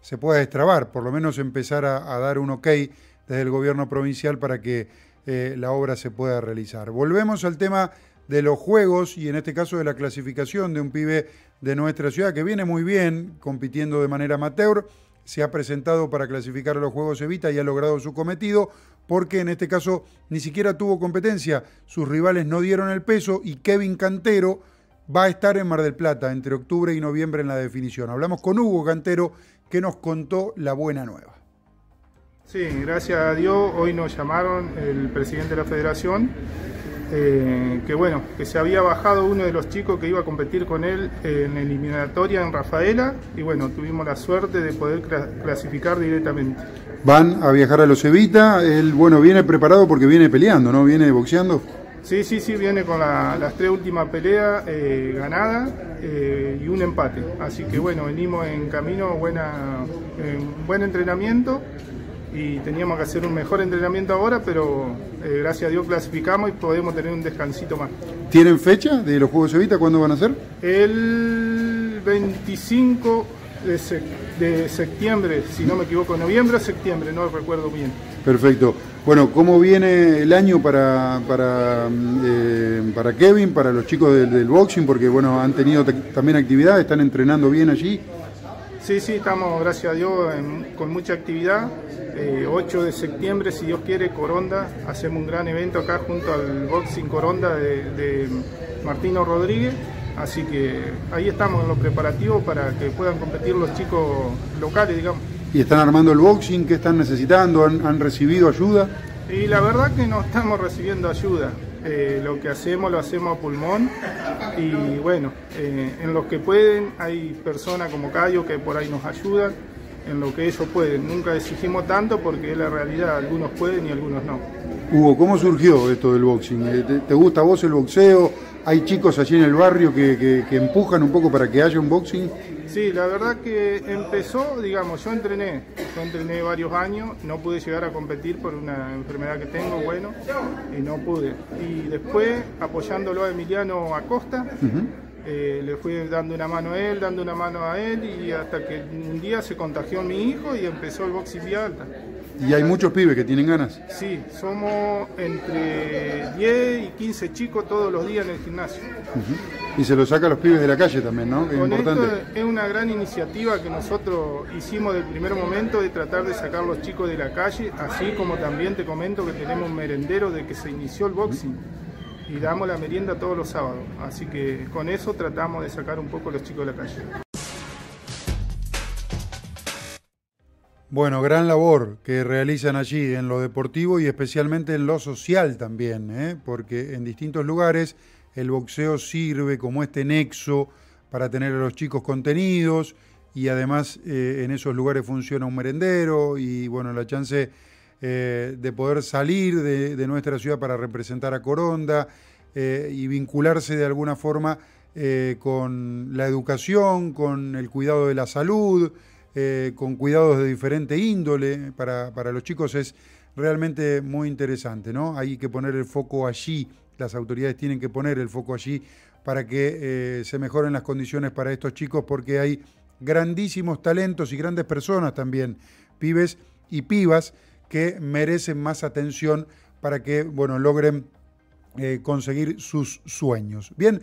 se pueda destrabar, por lo menos empezar a, dar un ok desde el gobierno provincial para que eh, la obra se pueda realizar. Volvemos al tema de los juegos y en este caso de la clasificación de un pibe de nuestra ciudad que viene muy bien compitiendo de manera amateur, se ha presentado para clasificar a los Juegos Evita y ha logrado su cometido porque en este caso ni siquiera tuvo competencia, sus rivales no dieron el peso y Kevin Cantero va a estar en Mar del Plata entre octubre y noviembre en la definición. Hablamos con Hugo Cantero que nos contó la buena nueva. Sí, gracias a Dios, hoy nos llamaron el presidente de la federación, eh, que bueno, que se había bajado uno de los chicos que iba a competir con él en eliminatoria en Rafaela, y bueno, tuvimos la suerte de poder clasificar directamente. Van a viajar a los Evita, él bueno, viene preparado porque viene peleando, ¿no? Viene boxeando. Sí, sí, sí, viene con las tres últimas peleas eh, ganadas eh, y un empate. Así que bueno, venimos en camino, buena, buen entrenamiento y teníamos que hacer un mejor entrenamiento ahora, pero eh, gracias a Dios clasificamos y podemos tener un descansito más. ¿Tienen fecha de los Juegos de Evita? ¿Cuándo van a ser? El 25 de, septiembre, si no me equivoco, noviembre o septiembre, no recuerdo bien. Perfecto. Bueno, ¿cómo viene el año para, para, eh, para Kevin, para los chicos del, boxing? Porque bueno, han tenido también actividad, están entrenando bien allí. Sí, sí, estamos, gracias a Dios, con mucha actividad. 8 eh, de septiembre, si Dios quiere, Coronda, hacemos un gran evento acá junto al Boxing Coronda de Martino Rodríguez. Así que ahí estamos en los preparativos para que puedan competir los chicos locales, digamos. ¿Y están armando el boxing? ¿Qué están necesitando? ¿Han, recibido ayuda? Y la verdad que no estamos recibiendo ayuda. Eh, lo que hacemos lo hacemos a pulmón y bueno, eh, en los que pueden hay personas como Cayo que por ahí nos ayudan, en lo que ellos pueden. Nunca exigimos tanto porque es la realidad, algunos pueden y algunos no. Hugo, ¿cómo surgió esto del boxing? Eh, te gusta a vos el boxeo? hay chicos allí en el barrio que, empujan un poco para que haya un boxing? Sí, la verdad que empezó, digamos, yo entrené, yo entrené varios años, no pude llegar a competir por una enfermedad que tengo, bueno, y no pude. Y después, apoyándolo a Emiliano Acosta, eh, le fui dando una mano a él, dando una mano a él, y hasta que un día se contagió mi hijo y empezó el boxing Vía Alta. Y hay muchos pibes que tienen ganas. Sí, somos entre 10 y 15 chicos todos los días en el gimnasio. Y se lo saca a los pibes de la calle también, ¿no? Es importante. es una gran iniciativa que nosotros hicimos del primer momento de tratar de sacar a los chicos de la calle, así como también te comento que tenemos un merendero de que se inició el boxing. y damos la merienda todos los sábados. Así que con eso tratamos de sacar un poco a los chicos de la calle. Bueno, gran labor que realizan allí en lo deportivo y especialmente en lo social también, ¿eh? porque en distintos lugares el boxeo sirve como este nexo para tener a los chicos contenidos y además eh, en esos lugares funciona un merendero y bueno, la chance eh, de poder salir de, nuestra ciudad para representar a Coronda y vincularse de alguna forma con la educación, con el cuidado de la salud. Eh, con cuidados de diferente índole para, para, los chicos es realmente muy interesante, ¿no? Hay que poner el foco allí, las autoridades tienen que poner el foco allí para que eh, se mejoren las condiciones para estos chicos porque hay grandísimos talentos y grandes personas también, pibes y pibas que merecen más atención para que, bueno, logren eh, conseguir sus sueños. Bien,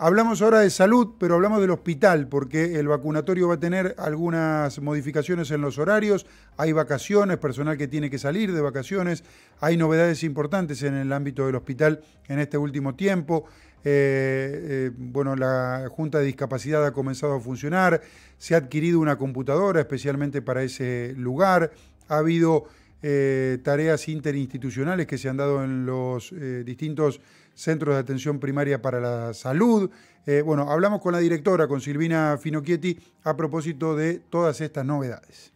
Hablamos ahora de salud, pero hablamos del hospital, porque el vacunatorio va a tener algunas modificaciones en los horarios, hay vacaciones, personal que tiene que salir de vacaciones, hay novedades importantes en el ámbito del hospital en este último tiempo. Eh, eh, bueno, la Junta de Discapacidad ha comenzado a funcionar, se ha adquirido una computadora especialmente para ese lugar, ha habido eh, tareas interinstitucionales que se han dado en los distintos centros de atención primaria para la salud. Eh, bueno, hablamos con la directora, con Silvina Finocchietti, a propósito de todas estas novedades.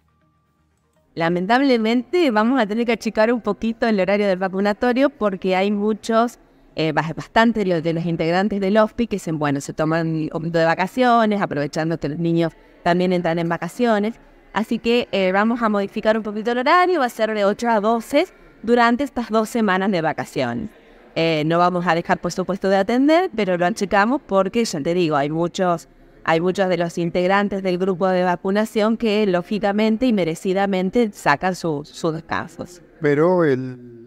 Lamentablemente vamos a tener que achicar un poquito el horario del vacunatorio porque hay muchos, eh, bastante de los integrantes del OSPI, que dicen, bueno, se toman de vacaciones, aprovechando que los niños también entran en vacaciones. Así que eh, vamos a modificar un poquito el horario, va a ser de 8 a 12 durante estas dos semanas de vacaciones. Eh, no vamos a dejar por supuesto de atender, pero lo achicamos porque, ya te digo, hay muchos, hay muchos de los integrantes del grupo de vacunación que lógicamente y merecidamente sacan sus descansos. Pero eh,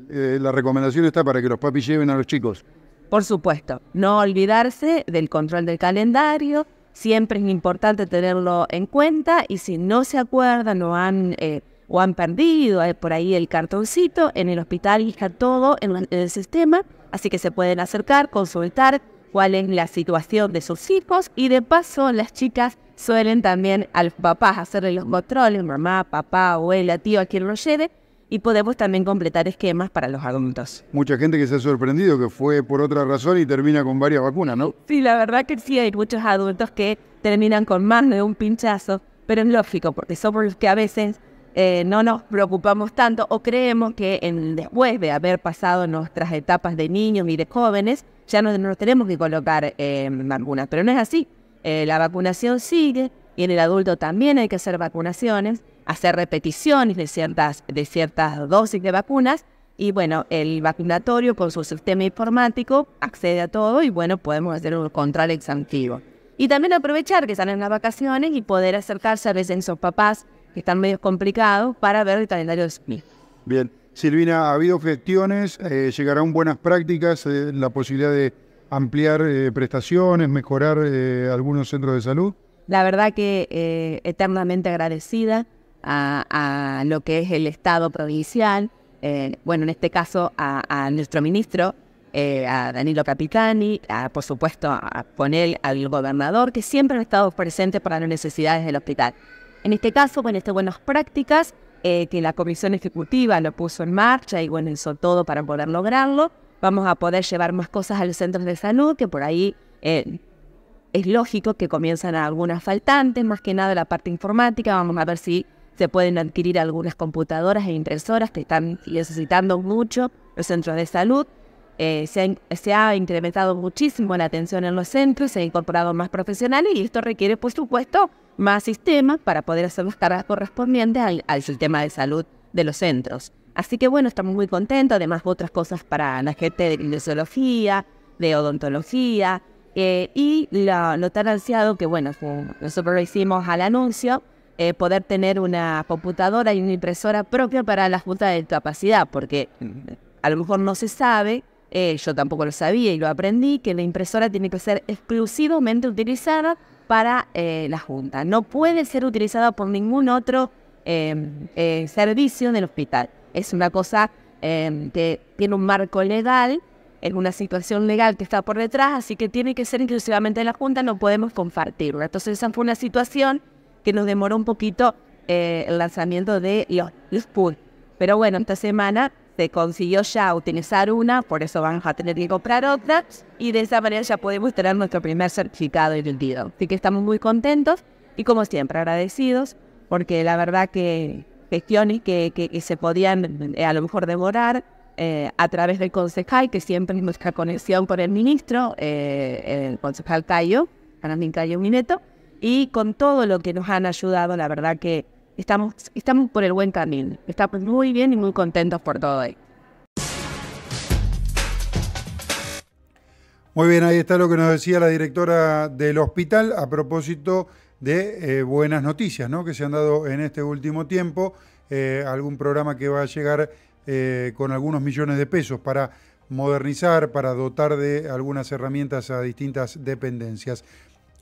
la recomendación está para que los papis lleven a los chicos. Por supuesto, no olvidarse del control del calendario, siempre es importante tenerlo en cuenta y si no se acuerdan o han... Eh, o han perdido por ahí el cartoncito. En el hospital y está todo en el sistema, así que se pueden acercar, consultar cuál es la situación de sus hijos y de paso las chicas suelen también al los papás hacerle los controles, mamá, papá, abuela, tío, a quien lo lleve. Y podemos también completar esquemas para los adultos. Mucha gente que se ha sorprendido que fue por otra razón y termina con varias vacunas, ¿no? Sí, la verdad que sí, hay muchos adultos que terminan con más de un pinchazo, pero es lógico, porque son los que a veces eh, no nos preocupamos tanto o creemos que después de haber pasado nuestras etapas de niños y de jóvenes, ya no nos tenemos que colocar eh, vacunas, pero no es así. Eh, la vacunación sigue y en el adulto también hay que hacer vacunaciones, hacer repeticiones de ciertas, de ciertas dosis de vacunas y bueno, el vacunatorio con su sistema informático accede a todo y bueno, podemos hacer un control exantivo. Y también aprovechar que están en las vacaciones y poder acercarse a veces a sus papás que están medio complicados para ver el calendario de Smith. Bien. Silvina, ha habido gestiones, eh, llegarán buenas prácticas, eh, la posibilidad de ampliar eh, prestaciones, mejorar algunos centros de salud. La verdad que eternamente agradecida a, lo que es el Estado provincial, bueno, en este caso a, nuestro ministro, a Danilo Capitani, por supuesto a poner al gobernador, que siempre han estado presentes para las necesidades del hospital. En este caso, con estas Buenas Prácticas, eh, que la Comisión Ejecutiva lo puso en marcha y bueno, hizo todo para poder lograrlo. Vamos a poder llevar más cosas a los centros de salud, que por ahí eh, es lógico que comienzan algunas faltantes, más que nada la parte informática. Vamos a ver si se pueden adquirir algunas computadoras e impresoras que están necesitando mucho los centros de salud. Eh, se, ha, incrementado muchísimo la atención en los centros, se ha incorporado más profesionales y esto requiere, por supuesto, más sistemas para poder hacer las cargas correspondientes al, sistema de salud de los centros. Así que bueno, estamos muy contentos, además otras cosas para la gente de kinesiología, de odontología, eh, y lo, tan ansiado que, bueno, nosotros lo hicimos al anuncio, eh, poder tener una computadora y una impresora propia para la Junta de Capacidad, porque a lo mejor no se sabe eh, yo tampoco lo sabía y lo aprendí, que la impresora tiene que ser exclusivamente utilizada para eh, la Junta. No puede ser utilizada por ningún otro em, eh, servicio del hospital. Es una cosa em, que tiene un marco legal, es una situación legal que está por detrás, así que tiene que ser exclusivamente de la Junta, no podemos compartirla. Entonces esa fue una situación que nos demoró un poquito el lanzamiento de los, los pool. Pero bueno, esta semana se consiguió ya utilizar una, por eso vamos a tener que comprar otra, y de esa manera ya podemos tener nuestro primer certificado emitido, Así que estamos muy contentos y como siempre agradecidos, porque la verdad que gestiones que, que, se podían eh, a lo mejor demorar eh, a través del concejal, que siempre es nuestra conexión con el ministro, eh, el concejal Cayo, Anandín Cayo Mineto, y con todo lo que nos han ayudado, la verdad que estamos, estamos por el buen camino. Estamos muy bien y muy contentos por todo ahí. Muy bien, ahí está lo que nos decía la directora del hospital a propósito de eh, buenas noticias ¿no? que se han dado en este último tiempo. Eh, algún programa que va a llegar eh, con algunos millones de pesos para modernizar, para dotar de algunas herramientas a distintas dependencias.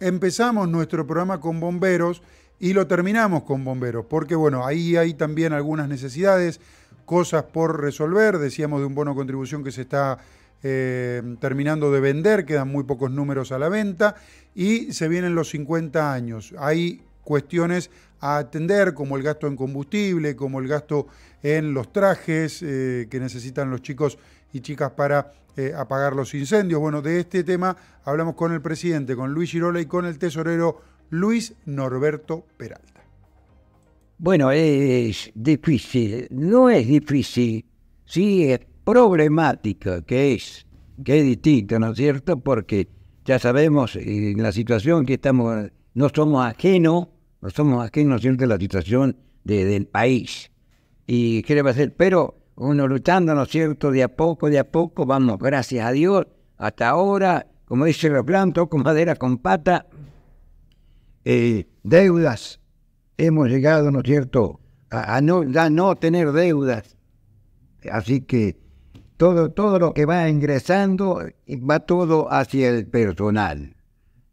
Empezamos nuestro programa con bomberos y lo terminamos con bomberos, porque bueno, ahí hay también algunas necesidades, cosas por resolver, decíamos de un bono contribución que se está eh, terminando de vender, quedan muy pocos números a la venta y se vienen los 50 años. Hay cuestiones a atender como el gasto en combustible, como el gasto en los trajes eh, que necesitan los chicos y chicas para eh, apagar los incendios. Bueno, de este tema hablamos con el presidente, con Luis Girola y con el tesorero Luis Norberto Peralta. Bueno, es difícil, no es difícil, sí es problemática, que es, que es distinto, ¿no es cierto? Porque ya sabemos en la situación que estamos, no somos ajenos, no somos ajenos, ¿no es cierto?, la situación del país. Y qué le va a hacer, pero uno luchando, ¿no es cierto?, de a poco, de a poco, vamos, gracias a Dios, hasta ahora, como dice el Replanto, con madera con pata, eh, deudas. Hemos llegado, ¿no es cierto?, a, no, tener deudas. Así que todo, todo lo que va ingresando eh, va todo hacia el personal.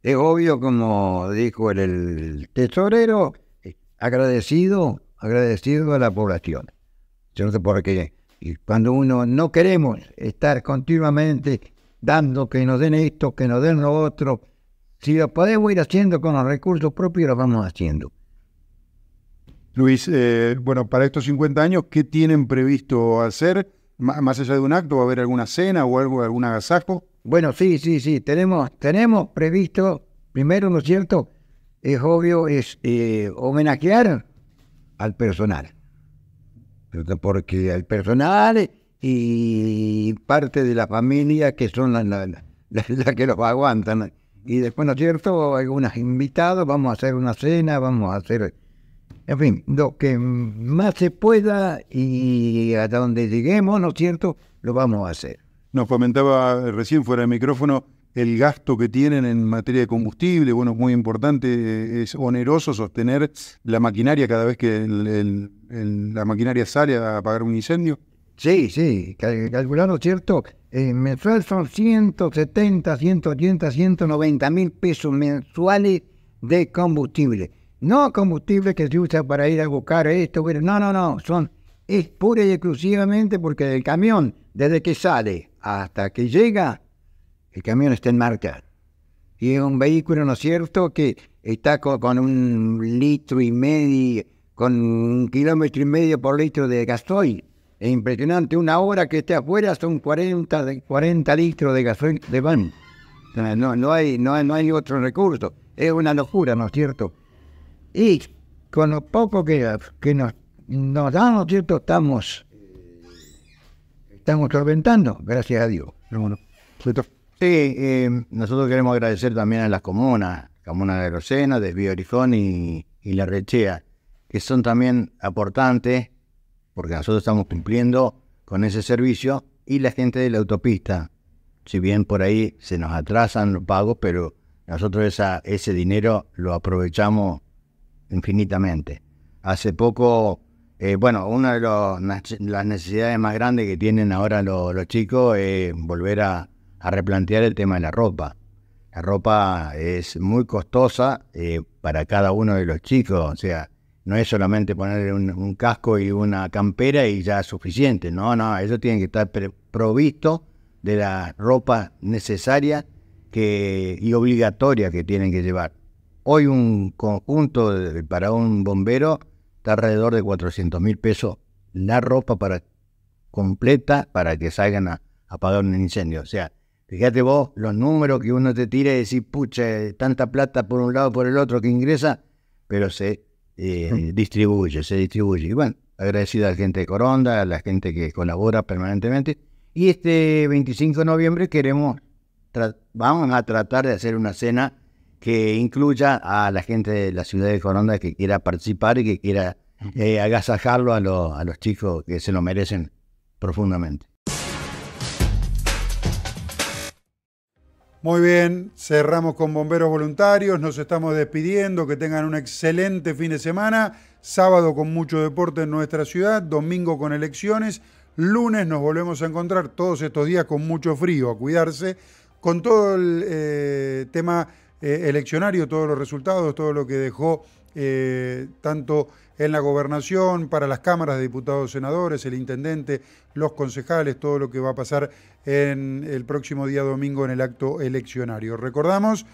Es obvio, como dijo el, tesorero, eh, agradecido, agradecido a la población. ¿Cierto? Porque cuando uno no queremos estar continuamente dando que nos den esto, que nos den lo otro, si lo podemos ir haciendo con los recursos propios, lo vamos haciendo. Luis, eh, bueno, para estos 50 años, ¿qué tienen previsto hacer? más allá de un acto, ¿va a haber alguna cena o algo, algún agasajo? Bueno, sí, sí, sí. Tenemos, tenemos previsto, primero, ¿no es cierto? Es obvio, es eh, homenajear al personal. Porque al personal y parte de la familia que son las que los aguantan. Y después, ¿no es cierto? Algunos invitados, vamos a hacer una cena, vamos a hacer, en fin, lo que más se pueda y hasta donde lleguemos, ¿no es cierto? Lo vamos a hacer. Nos comentaba recién fuera de micrófono el gasto que tienen en materia de combustible, bueno, es muy importante, es oneroso sostener la maquinaria cada vez que la maquinaria sale a apagar un incendio. Sí, sí, calculado, ¿cierto? Eh, mensual son 170, 180, 190 mil pesos mensuales de combustible. No combustible que se usa para ir a buscar esto, pero no, no, no, son, es pura y exclusivamente porque el camión, desde que sale hasta que llega, el camión está en marcha. Y es un vehículo, ¿no es cierto?, que está con, con un litro y medio, con un kilómetro y medio por litro de gasoil es impresionante. Una hora que esté afuera son 40, 40 litros de gasoil de pan. No, hay, no, no hay otro recurso. Es una locura, ¿no es cierto? Y con lo poco que, que nos, nos dan, ¿no es cierto? Estamos, estamos gracias a Dios. sí, eh, nosotros queremos agradecer también a las comunas, Comuna de Rosena, de Biorizón y, y La Rechea, que son también aportantes porque nosotros estamos cumpliendo con ese servicio, y la gente de la autopista, si bien por ahí se nos atrasan los pagos, pero nosotros ese dinero lo aprovechamos infinitamente. Hace poco, eh, bueno, una de las necesidades más grandes que tienen ahora los, chicos es volver a, replantear el tema de la ropa. La ropa es muy costosa eh, para cada uno de los chicos, o sea, no es solamente ponerle un, casco y una campera y ya es suficiente. No, no, ellos tienen que estar provisto de la ropa necesaria que, y obligatoria que tienen que llevar. Hoy un conjunto para un bombero está alrededor de 400 mil pesos la ropa para completa para que salgan a, apagar un incendio. O sea, fíjate vos los números que uno te tira y decís, pucha, eh, tanta plata por un lado por el otro que ingresa, pero se eh, distribuye, se distribuye. Y bueno, agradecido a la gente de Coronda, a la gente que colabora permanentemente. Y este 25 de noviembre queremos, vamos a tratar de hacer una cena que incluya a la gente de la ciudad de Coronda que quiera participar y que quiera eh, agasajarlo a, a los chicos que se lo merecen profundamente. Muy bien, cerramos con bomberos voluntarios, nos estamos despidiendo, que tengan un excelente fin de semana, sábado con mucho deporte en nuestra ciudad, domingo con elecciones, lunes nos volvemos a encontrar todos estos días con mucho frío, a cuidarse, con todo el eh, tema eh, eleccionario, todos los resultados, todo lo que dejó eh, tanto en la gobernación, para las cámaras de diputados, senadores, el intendente, los concejales, todo lo que va a pasar en el próximo día domingo en el acto eleccionario. Recordamos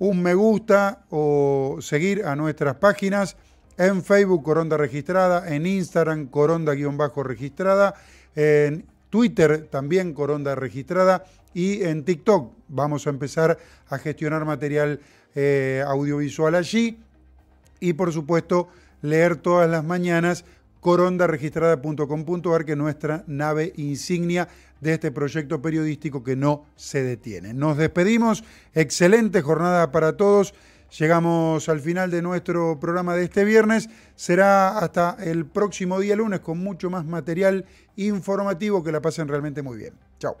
un me gusta o seguir a nuestras páginas en Facebook Coronda Registrada, en Instagram Coronda-Registrada, en Twitter también Coronda Registrada y en TikTok. Vamos a empezar a gestionar material eh, audiovisual allí y por supuesto leer todas las mañanas corondaregistrada.com.ar, que es nuestra nave insignia de este proyecto periodístico que no se detiene. Nos despedimos, excelente jornada para todos. Llegamos al final de nuestro programa de este viernes. Será hasta el próximo día lunes con mucho más material informativo. Que la pasen realmente muy bien. Chao.